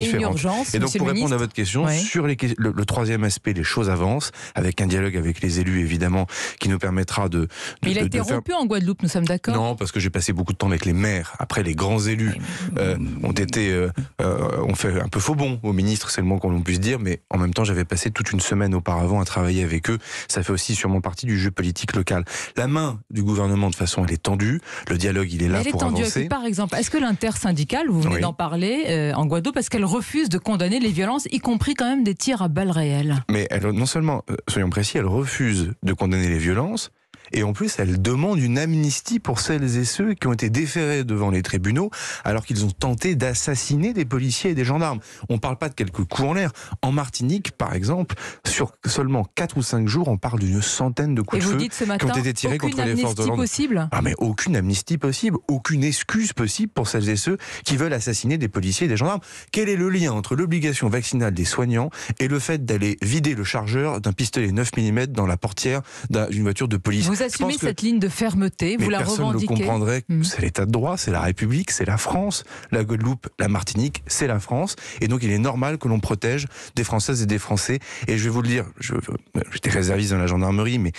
Urgence, et donc, pour répondre à votre question, sur les, le, troisième aspect, les choses avancent, avec un dialogue avec les élus, évidemment, qui nous permettra de. Mais il a été rompu en Guadeloupe, nous sommes d'accord Non, parce que j'ai passé beaucoup de temps avec les maires. Après, les grands élus euh, ont été. Euh, euh, ont fait un peu faux bon au ministre, c'est le moins qu'on puisse dire, mais en même temps, j'avais passé toute une semaine auparavant à travailler avec eux. Ça fait aussi sûrement partie du jeu politique local. La main du gouvernement, de façon, elle est tendue. Le dialogue, il est là elle pour est tendue, avancer. Par exemple, est-ce que l'intersyndicale, vous venez d'en parler, en Guadeloupe, parce qu'elle refuse de condamner les violences, y compris quand même des tirs à balles réelles. Mais non seulement, euh, soyons précis, elle refuse de condamner les violences, et en plus, elle demande une amnistie pour celles et ceux qui ont été déférés devant les tribunaux alors qu'ils ont tenté d'assassiner des policiers et des gendarmes. On ne parle pas de quelques coups en l'air. En Martinique, par exemple, sur seulement 4 ou 5 jours, on parle d'une centaine de coups de feu qui ont été tirés contre les forces de l'ordre. Possible ah mais aucune amnistie possible, aucune excuse possible pour celles et ceux qui veulent assassiner des policiers et des gendarmes. Quel est le lien entre l'obligation vaccinale des soignants et le fait d'aller vider le chargeur d'un pistolet 9 mm dans la portière d'une voiture de police vous assumez cette ligne de fermeté, vous la personne revendiquez. Personne ne comprendrait. Hmm. C'est l'État de droit, c'est la République, c'est la France. La Guadeloupe, la Martinique, c'est la France. Et donc, il est normal que l'on protège des Françaises et des Français. Et je vais vous le dire, euh, j'étais réserviste dans la gendarmerie, mais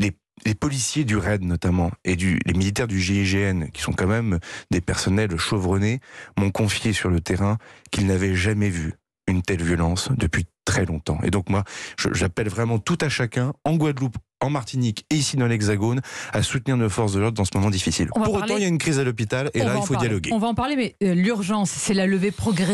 les, policiers du RAID notamment et du, les militaires du GIGN, qui sont quand même des personnels chevronnés, m'ont confié sur le terrain qu'ils n'avaient jamais vu une telle violence depuis très longtemps. Et donc moi, j'appelle vraiment tout à chacun, en Guadeloupe en Martinique et ici dans l'Hexagone à soutenir nos forces de l'ordre dans ce moment difficile. Pour autant, il y a une crise à l'hôpital et là, il faut dialoguer. On va en parler, mais euh, l'urgence, c'est la levée progressive